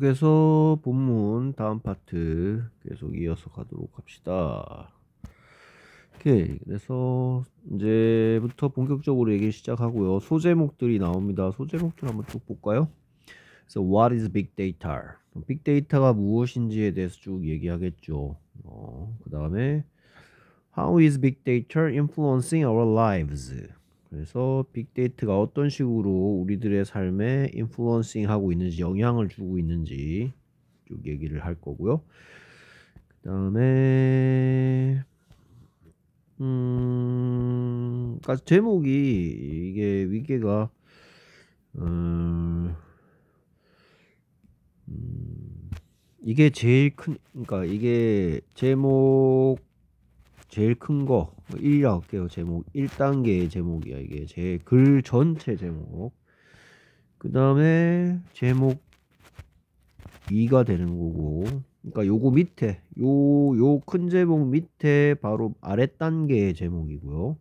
계속해서 본문 다음 파트 계속 이어서 가도록 합시다. 오케이. 그래서 이제부터 본격적으로 얘기 시작하고요. 소제목들이 나옵니다. 소제목들 한번 쭉 볼까요? 그래서 what is big data? 빅데이터가 무엇인지에 대해서 쭉 얘기하겠죠. 어, 그 다음에 how is big data influencing our lives? 그래서 빅데이터가 어떤 식으로 우리들의 삶에 인플루언싱 하고 있는지 영향을 주고 있는지 쭉 얘기를 할 거고요. 그 다음에 음, 그 제목이 이게 위계가 어, 음, 이게 제일 큰 그러니까 이게 제목 제일 큰 거 1이라 뭐 할게요 제목 1단계의 제목이야 이게 제 글 전체 제목 그 다음에 제목 2가 되는 거고 그니까 요거 밑에 요 요 큰 제목 밑에 바로 아래 단계의 제목이고요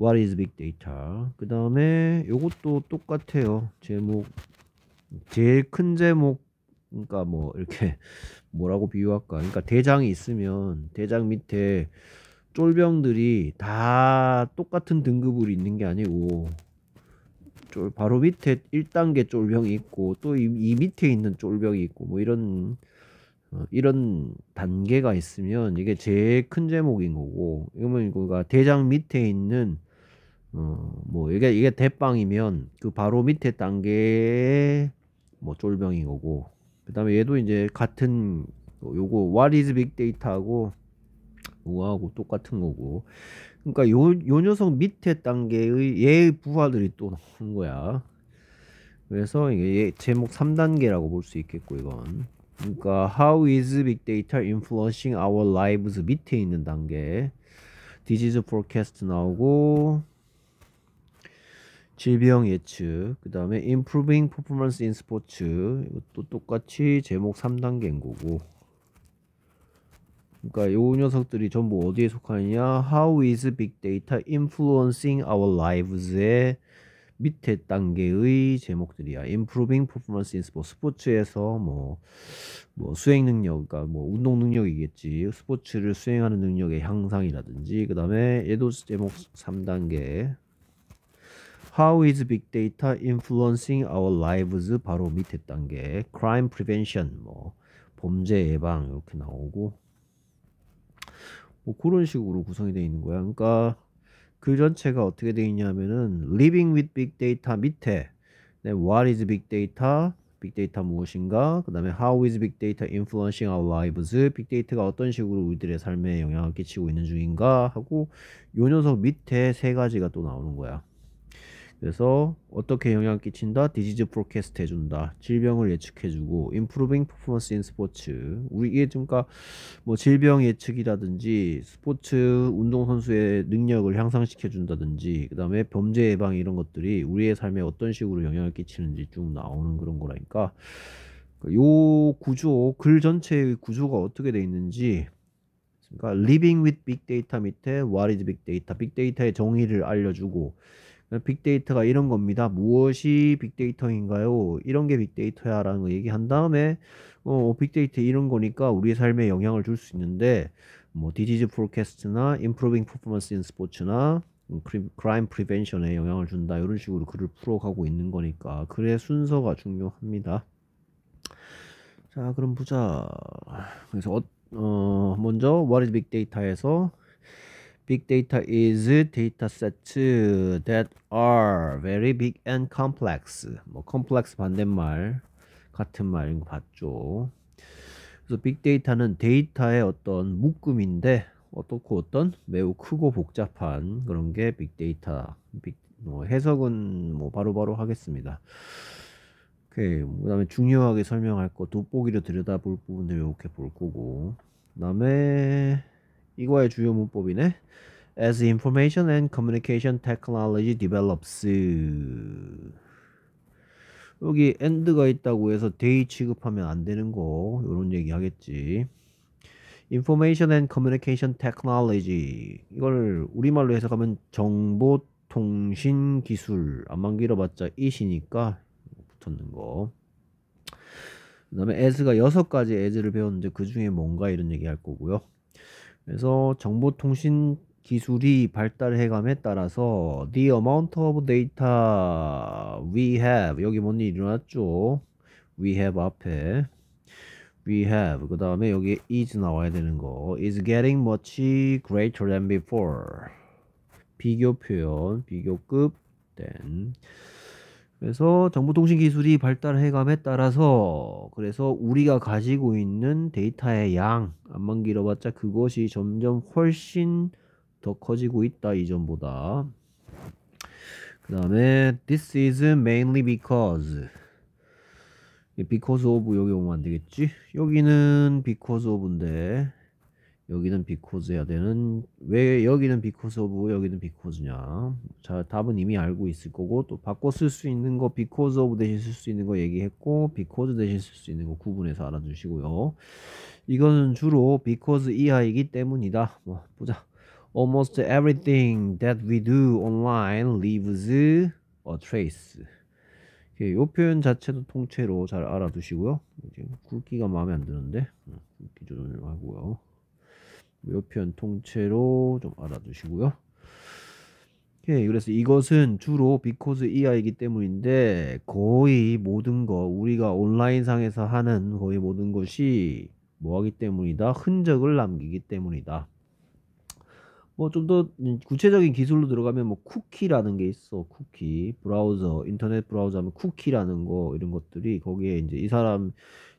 What is big data 그 다음에 요것도 똑같아요 제목 제일 큰 제목 그니까뭐 이렇게 뭐라고 비유할까 그니까 대장이 있으면 대장 밑에 쫄병들이 다 똑같은 등급으로 있는 게 아니고 쫄 바로 밑에 1단계 쫄병이 있고 또이 이 밑에 있는 쫄병이 있고 뭐 이런 어, 이런 단계가 있으면 이게 제일 큰 제목인 거고 이거면 그가 대장 밑에 있는 어뭐 이게 이게 대빵이면 그 바로 밑에 단계에 뭐 쫄병인 거고 그다음에 얘도 이제 같은 요거 what is big data하고 우아하고 똑같은 거고. 그러니까 요, 요 녀석 밑에 단계의 얘 부하들이 또나온 거야. 그래서 이게 제목 3단계라고 볼 수 있겠고 이건. 그러니까 how is big data influencing our lives 밑에 있는 단계. disease forecast 나오고 질병 예측, 그 다음에 improving performance in sports 이것도 똑같이 제목 3단계인 거고 그러니까 요 녀석들이 전부 어디에 속하느냐? How is big data influencing our lives의 밑에 단계의 제목들이야. Improving performance in sports. 스포츠에서 뭐, 뭐 수행 능력, 그러니까 뭐 운동 능력이겠지. 스포츠를 수행하는 능력의 향상이라든지. 그 다음에 얘도 제목 3단계. How is big data influencing our lives? 바로 밑에 단계. Crime prevention. 뭐 범죄 예방. 이렇게 나오고. 뭐 그런 식으로 구성이 되어 있는 거야. 그러니까 그 전체가 어떻게 되어 있냐면은 living with big data 밑에 what is big data 빅데이터 무엇인가 그 다음에 how is 빅데이터 influencing our lives 빅데이터가 어떤 식으로 우리들의 삶에 영향을 끼치고 있는 중인가 하고 요 녀석 밑에 세 가지가 또 나오는 거야 그래서 어떻게 영향 끼친다? 디지즈 프로캐스트 해준다. 질병을 예측해주고 improving performance in sports. 우리 이게 지금 니까뭐 그러니까 질병 예측이라든지 스포츠 운동 선수의 능력을 향상시켜준다든지 그다음에 범죄 예방 이런 것들이 우리의 삶에 어떤 식으로 영향을 끼치는지 쭉 나오는 그런 거라니까 그러니까 요 구조 글 전체의 구조가 어떻게 돼 있는지 그러니까 living with big data 밑에 what is big data, 빅데이터의 정의를 알려주고 빅데이터가 이런 겁니다. 무엇이 빅데이터인가요? 이런 게 빅데이터야 라는 거 얘기한 다음에 어, 어 빅데이터 이런 거니까 우리 삶에 영향을 줄 수 있는데 뭐 디지즈 프로캐스트나 improving performance in sports나 음, crime prevention에 영향을 준다 이런 식으로 글을 풀어가고 있는 거니까 글의 순서가 중요합니다. 자 그럼 보자. 그래서 어, 어 먼저 what is big data에서 Big data is data sets that are very big and complex. 뭐 complex 반대말 같은 말인 거 봤죠. 그래서 빅데이터는 데이터의 어떤 묶음인데 어떻고 그 어떤 매우 크고 복잡한 그런 게 빅데이터. 빅, 뭐 해석은 뭐 바로바로 바로 하겠습니다. 그다음에 중요하게 설명할 거 돋보기로 들여다볼 부분을 이렇게 볼 거고. 그다음에 이거의 주요 문법이네. As information and communication technology develops. 여기 and가 있다고 해서 데이 취급하면 안 되는 거 이런 얘기 하겠지. Information and Communication Technology 이걸 우리말로 해석하면 정보통신 기술 안만 길어봤자 이시니까 붙었는 거. 그 다음에 as가 여섯 가지 as를 배웠는데 그 중에 뭔가 이런 얘기 할 거고요. 그래서 정보통신 기술이 발달해감에 따라서 the amount of data we have 여기 뭔 일이 일어났죠? we have 앞에 we have 그 다음에 여기 is 나와야 되는 거 is getting much greater than before 비교 표현 비교급 than 그래서 정보통신 기술이 발달해감에 따라서 그래서 우리가 가지고 있는 데이터의 양 안만 길어봤자 그것이 점점 훨씬 더 커지고 있다 이전보다 그 다음에 this is mainly because because of 여기 오면 안되겠지 여기는 because of인데 여기는 비코즈 해야 되는 왜 여기는 비코즈 오브 여기는 비코즈냐 자 답은 이미 알고 있을 거고 또 바꿔 쓸 수 있는 거 비코즈 오브 대신 쓸 수 있는 거 얘기했고 비코즈 대신 쓸 수 있는 거 구분해서 알아주시고요 이거는 주로 비코즈 이하이기 때문이다 뭐 보자 almost everything that we do online leaves a trace 이 표현 자체도 통째로 잘 알아두시고요 굵기가 마음에 안 드는데 음, 굵기 조절을 하고요 이 표현 통째로 좀 알아두시고요. 오 예, 그래서 이것은 주로 b e c 이하이기 때문인데 거의 모든 거 우리가 온라인상에서 하는 거의 모든 것이 뭐하기 때문이다 흔적을 남기기 때문이다. 뭐 좀 더 구체적인 기술로 들어가면 뭐 쿠키라는 게 있어 쿠키 브라우저 인터넷 브라우저 하면 쿠키라는 거 이런 것들이 거기에 이제 이 사람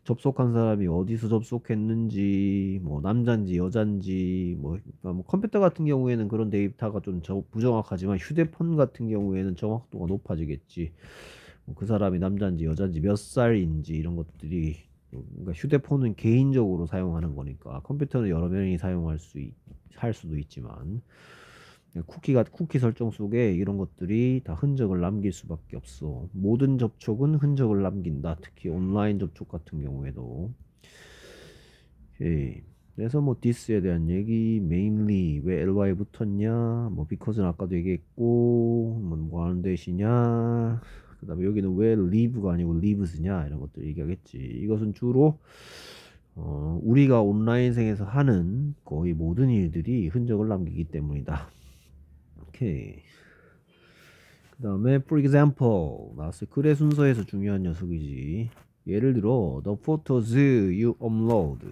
접속한 사람이 어디서 접속했는지 뭐 남잔지 여잔지 뭐, 그러니까 뭐 컴퓨터 같은 경우에는 그런 데이터가 좀 저, 부정확하지만 휴대폰 같은 경우에는 정확도가 높아지겠지 뭐그 사람이 남잔지 여잔지 몇 살인지 이런 것들이 그러니까 휴대폰은 개인적으로 사용하는 거니까 컴퓨터는 여러 명이 사용할 수, 할 수도 있지만 네, 쿠키가 쿠키 설정 속에 이런 것들이 다 흔적을 남길 수밖에 없어. 모든 접촉은 흔적을 남긴다. 특히 온라인 접촉 같은 경우에도. 오케이. 그래서 뭐 디스에 대한 얘기, 메인리 n l y 왜 ly 붙었냐, 뭐 because는 아까도 얘기했고, 뭐, 뭐 하는 대시냐, 그다음에 여기는 왜 leave가 아니고 leaves냐 이런 것들 얘기하겠지. 이것은 주로 어, 우리가 온라인생에서 하는 거의 모든 일들이 흔적을 남기기 때문이다. 오케이. 그 다음에 for example 나왔어요. 글의 순서에서 중요한 녀석이지. 예를 들어 the photos you upload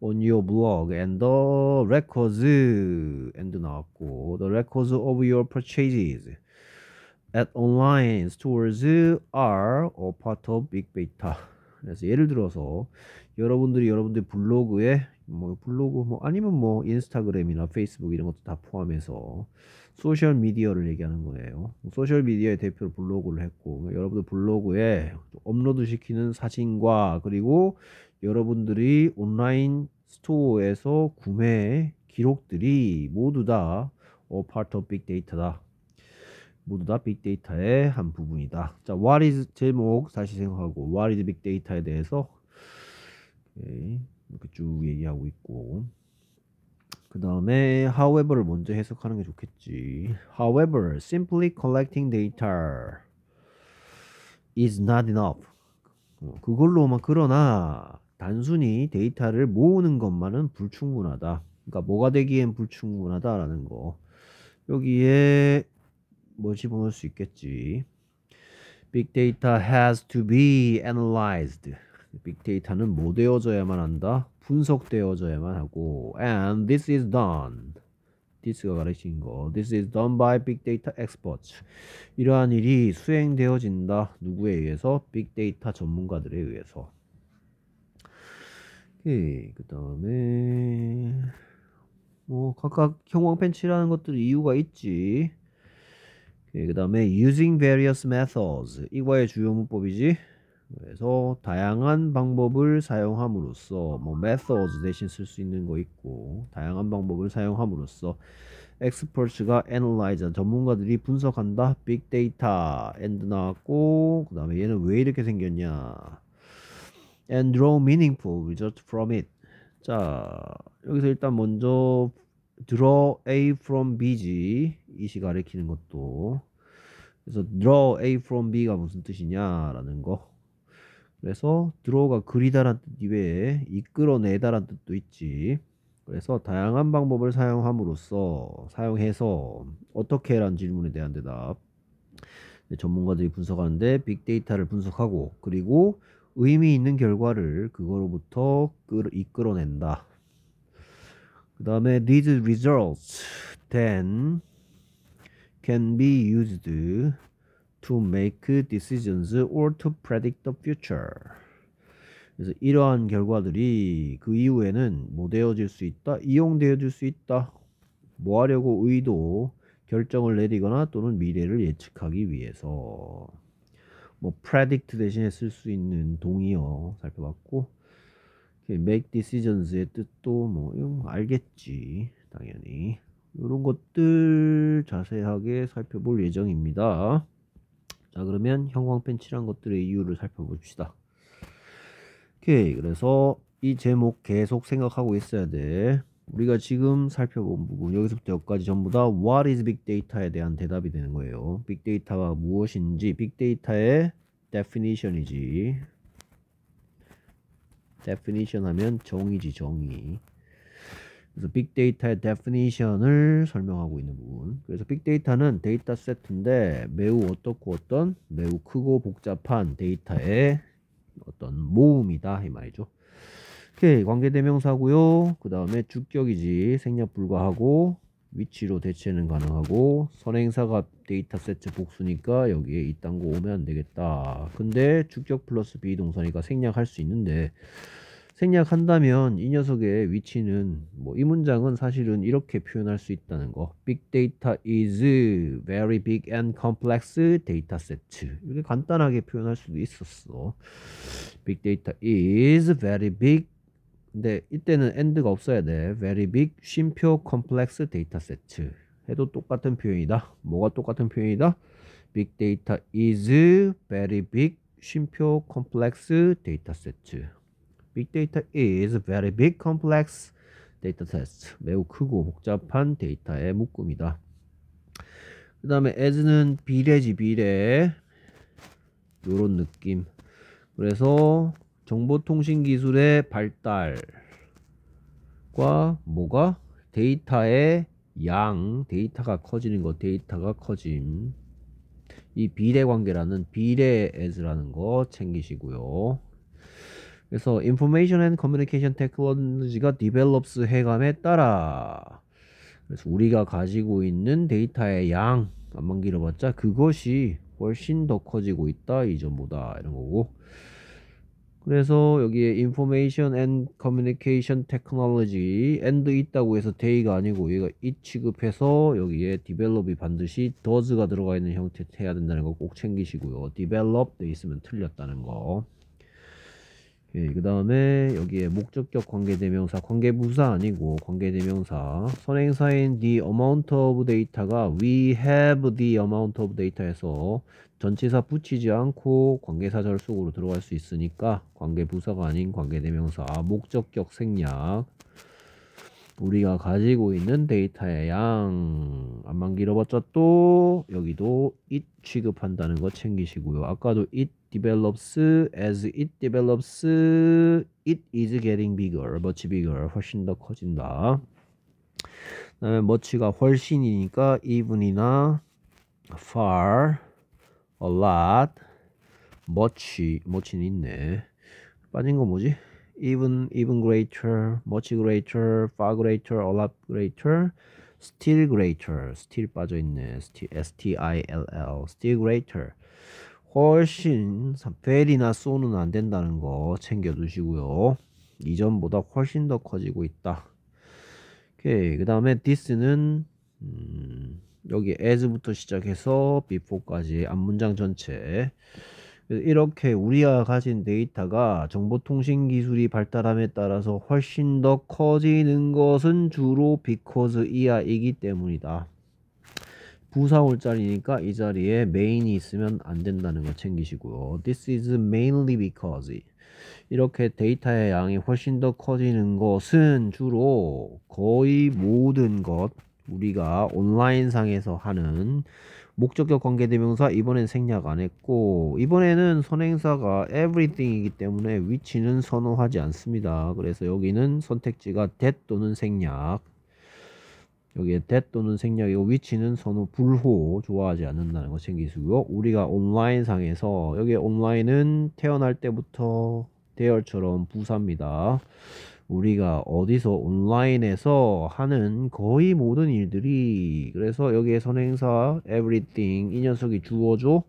on your blog and the records and 나왔고 the records of your purchases at online stores are a part of big data. 그래서 예를 들어서 여러분들이 여러분들 블로그에 뭐 블로그 뭐 아니면 뭐 인스타그램이나 페이스북 이런 것도 다 포함해서 소셜 미디어를 얘기하는 거예요. 소셜 미디어의 대표로 블로그를 했고 여러분들 블로그에 업로드 시키는 사진과 그리고 여러분들이 온라인 스토어에서 구매 기록들이 모두 다 어, part of big data다. 모두 다 빅데이터의 한 부분이다. 자, what is 제목 다시 생각하고 what is 빅데이터에 대해서 오케이. 예. 이렇게 쭉 얘기하고 있고 그 다음에 however를 먼저 해석하는 게 좋겠지. However, simply collecting data is not enough. 어, 그걸로만 그러나 단순히 데이터를 모으는 것만은 불충분하다. 그러니까 뭐가 되기엔 불충분하다라는 거. 여기에 뭐집어넣수 있겠지. Big d has to be analyzed. 빅데이터는 뭐 되어져야만 한다? 분석되어져야만 하고 and this is done this가 가르친 거 this is done by big data experts 이러한 일이 수행되어진다 누구에 의해서 빅데이터 전문가들에 의해서 그 다음에 뭐 각각 형광 펜치라는 것들 이유가 있지 그 다음에 using various methods 이거의 주요 문법이지 그래서 다양한 방법을 사용함으로써 뭐 methods 대신 쓸 수 있는 거 있고 다양한 방법을 사용함으로써 experts가 analyze 전문가들이 분석한다 빅데이터 and 나왔고 그 다음에 얘는 왜 이렇게 생겼냐 and draw meaningful result from it 자 여기서 일단 먼저 draw A from B지 이시 가리키는 것도 그래서 draw A from B가 무슨 뜻이냐라는 거 그래서 드로우가 그리다란 뜻 이외에 이끌어내다란 뜻도 있지. 그래서 다양한 방법을 사용함으로써 사용해서 어떻게 라는 질문에 대한 대답. 전문가들이 분석하는데 빅데이터를 분석하고 그리고 의미 있는 결과를 그거로부터 이끌어낸다. 그 다음에 these results then can be used to make decisions or to predict the future. 그래서 이러한 결과들이 그 이후에는 뭐 되어질 수 있다? 이용되어질 수 있다. 뭐 하려고 의도, 결정을 내리거나 또는 미래를 예측하기 위해서 뭐 predict 대신에 쓸 수 있는 동의어 살펴봤고 make decisions의 뜻도 뭐, 뭐 알겠지 당연히 이런 것들 자세하게 살펴볼 예정입니다. 자 그러면 형광펜 칠한 것들의 이유를 살펴봅시다 오케이 그래서 이 제목 계속 생각하고 있어야 돼 우리가 지금 살펴본 부분 여기서부터 여기까지 전부 다 What is Big Data에 대한 대답이 되는 거예요 빅데이터가 무엇인지 빅데이터의 definition이지 definition 하면 정의지 정의 그래서 빅데이터의 데 e 니션을 설명하고 있는 부분. 그래서 빅데이터는 데이터 세트인데 매우 어떻고 어떤 매우 크고 복잡한 데이터의 어떤 모음이다 이 말이죠. 오케이 관계대명사고요. 그 다음에 주격이지 생략 불가하고 위치로 대체는 가능하고 선행사가 데이터 세트 복수니까 여기에 이딴 거 오면 안 되겠다. 근데 주격 플러스 비동사니까 생략할 수 있는데 생략한다면 이 녀석의 위치는 뭐 이 문장은 사실은 이렇게 표현할 수 있다는 거. Big data is very big and complex data set. 이렇게 간단하게 표현할 수도 있었어. Big data is very big. 근데 이때는 and가 없어야 돼. Very big 쉼표 complex data set. 해도 똑같은 표현이다. 뭐가 똑같은 표현이다? Big data is very big 쉼표 complex data set. 빅데이터 a t a is very big complex data set. 매우 크고 복잡한 데이터의 묶음이다. 그 다음에 as는 비례지 비례 요런 느낌 그래서 정보통신기술의 발달과 뭐가 데이터의 양 데이터가 커지는 것 데이터가 커짐 이 비례관계라는 비례 as라는 거 챙기시고요 그래서 Information and Communication Technology가 develops 해감에 따라 그래서 우리가 가지고 있는 데이터의 양 안만 길어봤자 그것이 훨씬 더 커지고 있다 이전보다 이런 거고 그래서 여기에 Information and Communication Technology and 있다고 해서 데이가 아니고 얘가 이 취급해서 여기에 develop이 반드시 does가 들어가 있는 형태 해야 된다는 거 꼭 챙기시고요 develop 돼 있으면 틀렸다는 거 예, 그 다음에 여기에 목적격 관계대명사, 관계부사 아니고 관계대명사 선행사인 the amount of data가 we have the amount of data에서 전치사 붙이지 않고 관계사 절속으로 들어갈 수 있으니까 관계부사가 아닌 관계대명사 목적격 생략 우리가 가지고 있는 데이터의 양암만 길어봤자 또 여기도 it 취급한다는 거 챙기시고요. 아까도 it develops as it develops it is getting bigger much bigger 훨씬 더 커진다. 그다음에 much가 훨씬이니까 even이나 far a lot much much는 있네. 빠진 거 뭐지? even, even greater, much greater, far greater, a lot greater, still greater, still 빠져있네, S-T-I-L-L, still greater. 훨씬, very나 so는 안 된다는 거 챙겨두시고요. 이전보다 훨씬 더 커지고 있다. 오케이, 그 다음에 this는, 음, 여기 as부터 시작해서 before까지 앞문장 전체 이렇게 우리가 가진 데이터가 정보통신 기술이 발달함에 따라서 훨씬 더 커지는 것은 주로 because 이하이기 때문이다. 부사올자리니까 이 자리에 main이 있으면 안 된다는 거 챙기시고요. This is mainly because 이렇게 데이터의 양이 훨씬 더 커지는 것은 주로 거의 모든 것 우리가 온라인상에서 하는 목적격 관계대명사 이번엔 생략 안 했고 이번에는 선행사가 everything이기 때문에 위치는 선호하지 않습니다. 그래서 여기는 선택지가 that 또는 생략 여기에 that 또는 생략이고 위치는 선호 불호 좋아하지 않는다는 거 챙기시고요. 우리가 온라인 상에서 여기 온라인은 태어날 때부터 대열처럼 부사입니다. 우리가 어디서 온라인에서 하는 거의 모든 일들이 그래서 여기에 선행사 everything 이 녀석이 주어줘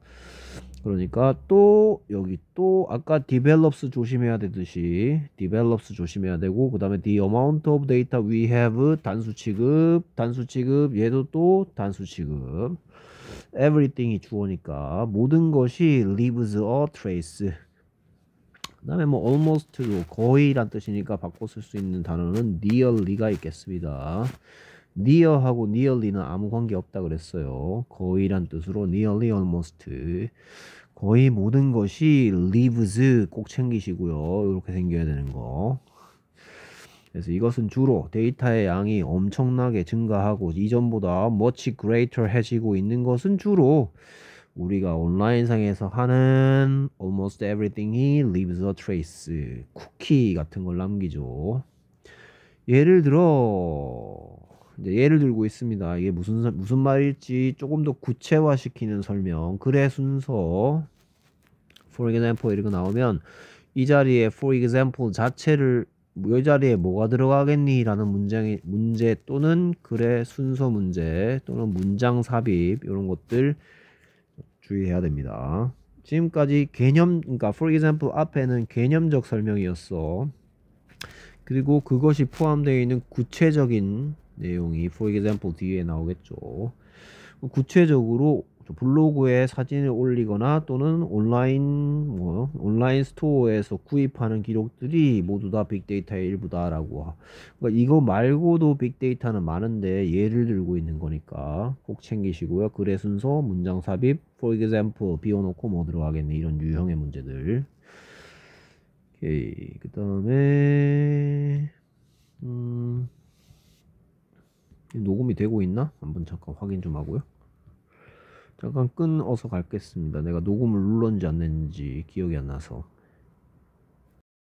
그러니까 또 여기 또 아까 develops 조심해야 되듯이 develops 조심해야 되고 그 다음에 the amount of data we have 단수 취급 단수 취급 얘도 또 단수 취급 everything이 주어니까 모든 것이 leaves a trace 뭐 그 다음에 뭐 almost로 거의란 뜻이니까 바꿔 쓸 수 있는 단어는 nearly가 있겠습니다. near하고 nearly는 아무 관계 없다 그랬어요. 거의란 뜻으로 nearly almost. 거의 모든 것이 lives 꼭 챙기시고요. 이렇게 생겨야 되는 거. 그래서 이것은 주로 데이터의 양이 엄청나게 증가하고 이전보다 much greater 해지고 있는 것은 주로 우리가 온라인상에서 하는 almost everything이 leaves a trace. 쿠키 같은 걸 남기죠. 예를 들어 예를 들고 있습니다. 이게 무슨 무슨 말일지 조금 더 구체화시키는 설명. 글의 순서. For example 이렇게 나오면 이 자리에 for example 자체를 이 자리에 뭐가 들어가겠니라는 문장이 문제 또는 글의 순서 문제 또는 문장 삽입 이런 것들 주의해야 됩니다. 지금까지 개념, 그러니까 for example 앞에는 개념적 설명이었어. 그리고 그것이 포함되어 있는 구체적인 내용이 for example 뒤에 나오겠죠. 구체적으로 블로그에 사진을 올리거나 또는 온라인 뭐 온라인 스토어에서 구입하는 기록들이 모두 다 빅데이터의 일부다라고. 그러니까 이거 말고도 빅데이터는 많은데 예를 들고 있는 거니까 꼭 챙기시고요. 글의 순서, 문장 삽입, for example, 비워놓고 뭐 들어가겠네. 이런 유형의 문제들. 오케이. 그 다음에, 음, 녹음이 되고 있나? 한번 잠깐 확인 좀 하고요. 잠깐 끊어서 갈겠습니다. 내가 녹음을 눌렀는지 안 했는지 기억이 안 나서.